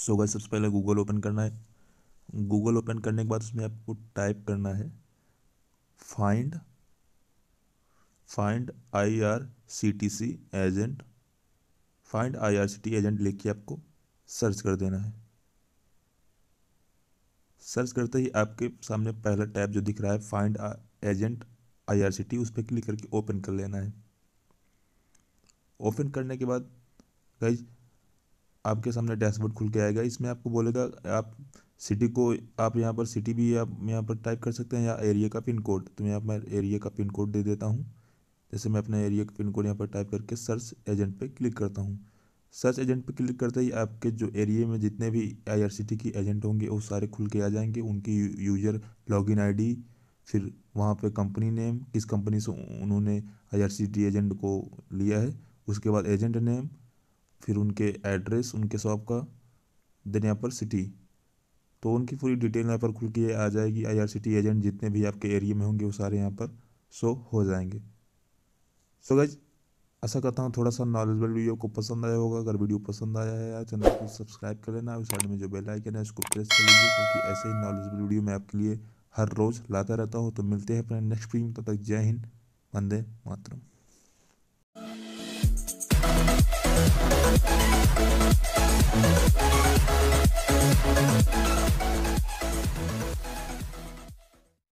सो गए सबसे पहले गूगल ओपन करना है गूगल ओपन करने के बाद उसमें आपको टाइप करना है find find I R C T C agent find I R C T agent लिख के आपको सर्च कर देना है सर्च करते ही आपके सामने पहला टैब जो दिख रहा है find agent I R C T उस पर क्लिक करके ओपन कर लेना है ओपन करने के बाद गाइस आपके सामने डैशबोर्ड खुल के आएगा इसमें आपको बोलेगा आप सिटी को आप यहाँ पर सिटी भी आप यहाँ पर टाइप कर सकते हैं या एरिया का पिन कोड तो यहाँ मैं एरिया का पिन कोड दे देता हूँ जैसे मैं अपने एरिया का पिन कोड यहाँ पर टाइप करके सर्च एजेंट पर क्लिक करता हूँ सर्च एजेंट पर क्लिक करते ही आपके जो एरिए में जितने भी आईआरसीटी के एजेंट होंगे वो सारे खुल के आ जाएंगे उनकी यूज़र लॉगिन इन फिर वहाँ पर कंपनी नेम किस कंपनी से उन्होंने आई एजेंट को लिया है उसके बाद एजेंट नेम फिर उनके एड्रेस उनके शॉप का देन यहाँ पर सिटी तो उनकी पूरी डिटेल यहाँ पर खुल के आ जाएगी आईआरसीटी एजेंट जितने भी आपके एरिया में होंगे वो सारे यहाँ पर शो हो जाएंगे सो गाइज ऐसा करता हूँ थोड़ा सा नॉलेजबल वीडियो को पसंद आया होगा अगर वीडियो पसंद आया है यार चैनल को सब्सक्राइब कर लेना और साइड में जो बेल आइकन है उसको प्रेस कर लीजिए क्योंकि ऐसे ही नॉलेजबल वीडियो मैं आपके लिए हर रोज़ लाता रहता हूँ तो मिलते हैं अपने नेक्स्ट वीडियो तब तक जय हिंद वंदे मातरम